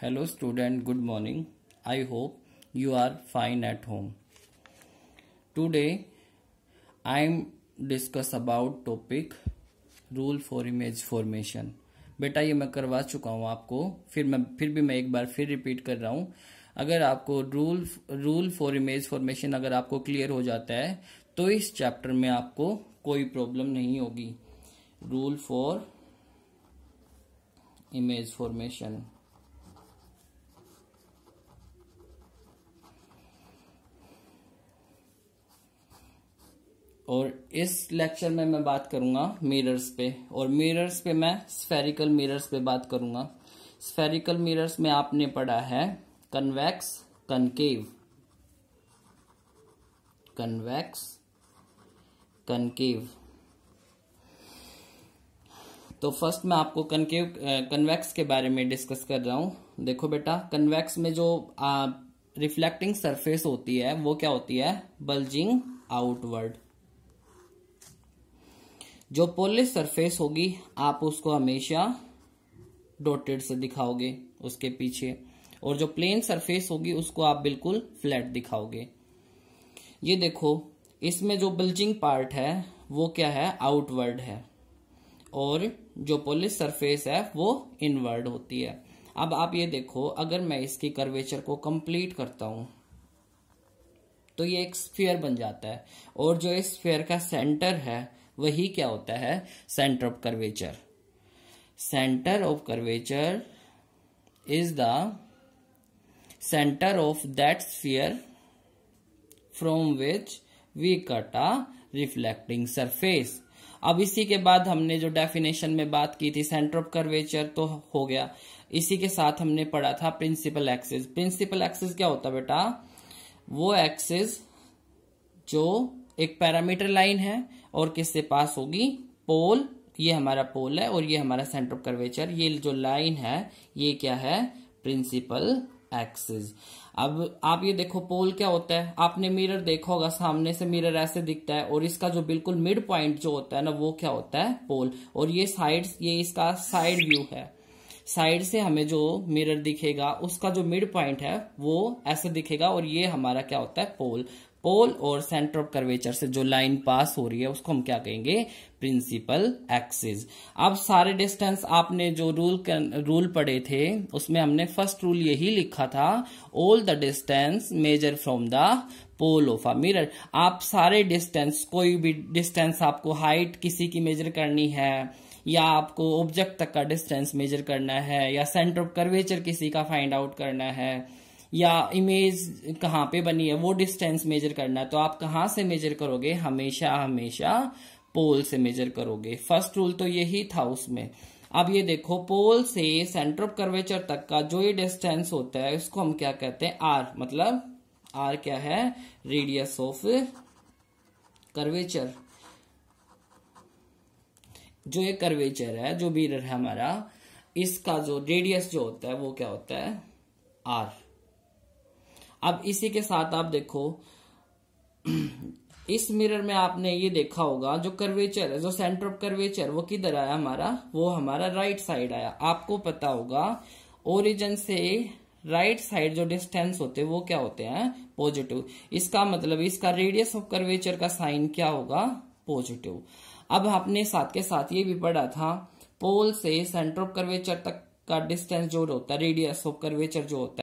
hello student good morning I hope you are fine at home today I am discuss about topic rule for image formation बेटा ये मैं करवा चुका हूँ आपको फिर मैं फिर भी मैं एक बार फिर रिपीट कर रहा हूँ अगर आपको rule rule for image formation अगर आपको क्लियर हो जाता है तो इस चैप्टर में आपको कोई प्रॉब्लम नहीं होगी रूल फॉर इमेज फॉर्मेशन और इस लेक्चर में मैं बात करूंगा मिरर्स पे और मिरर्स पे मैं स्फेरिकल मिरर्स पे बात करूंगा स्फेरिकल मिरर्स में आपने पढ़ा है कन्वेक्स कनकेव कन्वेक्स कनकेव तो फर्स्ट मैं आपको कनकेव कन्वेक्स के बारे में डिस्कस कर रहा हूं देखो बेटा कन्वेक्स में जो रिफ्लेक्टिंग सरफेस होती है वो क्या होती है बल्जिंग आउटवर्ड जो पोलिस सरफेस होगी आप उसको हमेशा डॉटेड से दिखाओगे उसके पीछे और जो प्लेन सरफेस होगी उसको आप बिल्कुल फ्लैट दिखाओगे ये देखो इसमें जो बल्जिंग पार्ट है वो क्या है आउटवर्ड है और जो पोलिश सरफेस है वो इनवर्ड होती है अब आप ये देखो अगर मैं इसकी कर्वेचर को कंप्लीट करता हूं तो ये एक स्फीयर बन जाता है और जो इस स्फीयर का सेंटर है वही क्या होता है centre of curvature centre of curvature is the centre of that sphere from which we cut a reflecting surface अब इसी के बाद हमने जो डेफिनेशन में बात की थी सेंटर ऑफ कर्वेचर तो हो गया इसी के साथ हमने पढ़ा था प्रिंसिपल एक्सिस प्रिंसिपल एक्सिस क्या होता बेटा वो एक्सिस जो एक पैरामीटर लाइन है और किससे पास होगी पोल ये हमारा पोल है और ये हमारा सेंटर ऑफ कर्वेचर ये जो लाइन है ये क्या है प्रिंसिपल एक्सिस अब आप ये देखो पोल क्या होता है आपने मिरर देखा होगा सामने से मिरर ऐसे दिखता है और इसका जो बिल्कुल मिड पॉइंट जो होता है ना वो क्या होता है पोल और ये साइड ये इसका साइड व्यू है साइड से हमें जो मिरर दिखेगा उसका जो मिड पॉइंट है वो ऐसे दिखेगा और ये हमारा क्या होता है पोल पोल और सेंटर ऑफ कर्वेचर से जो लाइन पास हो रही है उसको हम क्या कहेंगे प्रिंसिपल एक्सिस अब सारे डिस्टेंस आपने जो रूल रूल पढ़े थे उसमें हमने फर्स्ट रूल यही लिखा था all the distance measure from the pole of a mirror आप सारे डिस्टेंस कोई भी डिस्टेंस आपको हाइट किसी की मेजर करनी है या आपको ऑब्जेक्ट तक का डिस्टेंस मेजर करना है या सेंटर ऑफ कर्वेचर किसी का फाइंड आउट करना है या इमेज कहाँ पे बनी है वो डिस्टेंस मेजर करना है तो आप कहाँ से मेजर करोगे हमेशा हमेशा पोल से मेजर करोगे फर्स्ट रूल तो यही था उसमें अब ये देखो पोल से सेंटर ऑफ कर्वेचर तक का जो ये डिस्टेंस होता है उसको हम क्या कहते हैं आर मतलब आर क्या है रेडियस ऑफ कर्वेचर जो ये कर्वेचर है जो बीर है हमारा इसका जो रेडियस जो होता है वो क्या होता है आर अब इसी के साथ आप देखो इस मिरर में आपने ये देखा होगा जो कर्वेचर है जो सेंटर ऑफ कर्वेचर वो किधर आया हमारा वो हमारा राइट साइड आया आपको पता होगा ओरिजिन से राइट साइड जो डिस्टेंस होते हैं वो क्या होते हैं पॉजिटिव इसका मतलब इसका रेडियस ऑफ कर्वेचर का साइन क्या होगा पॉजिटिव अब आपने साथ के साथ ये भी पढ़ा था पोल से सेंटर ऑफ कर्वेचर तक का डिस्टेंस जो होता है रेडियस ऑफ कर्वेचर जो होता है